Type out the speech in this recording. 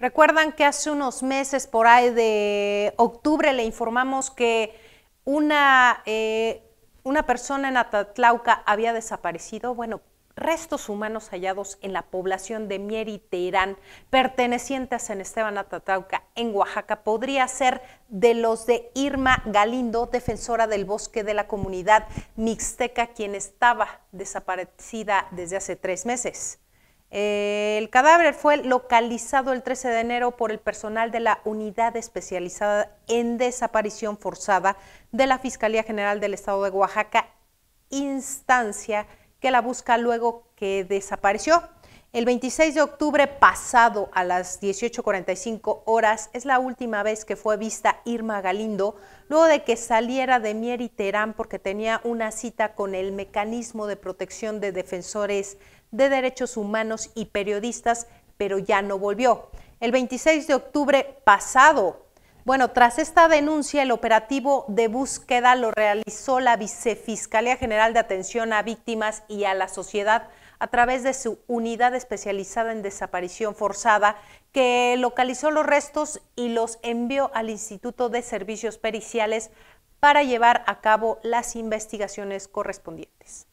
Recuerdan que hace unos meses, por ahí de octubre, le informamos que una, eh, una persona en Atatlauca había desaparecido. Bueno, restos humanos hallados en la población de Teherán, perteneciente a San Esteban Atatlauca, en Oaxaca, podría ser de los de Irma Galindo, defensora del bosque de la comunidad mixteca, quien estaba desaparecida desde hace tres meses. El cadáver fue localizado el 13 de enero por el personal de la Unidad Especializada en Desaparición Forzada de la Fiscalía General del Estado de Oaxaca, instancia que la busca luego que desapareció el 26 de octubre pasado a las 18.45 horas es la última vez que fue vista Irma Galindo, luego de que saliera de Mier y Terán porque tenía una cita con el Mecanismo de Protección de Defensores de Derechos Humanos y Periodistas, pero ya no volvió. El 26 de octubre pasado bueno, tras esta denuncia, el operativo de búsqueda lo realizó la Vicefiscalía General de Atención a Víctimas y a la Sociedad a través de su unidad especializada en desaparición forzada, que localizó los restos y los envió al Instituto de Servicios Periciales para llevar a cabo las investigaciones correspondientes.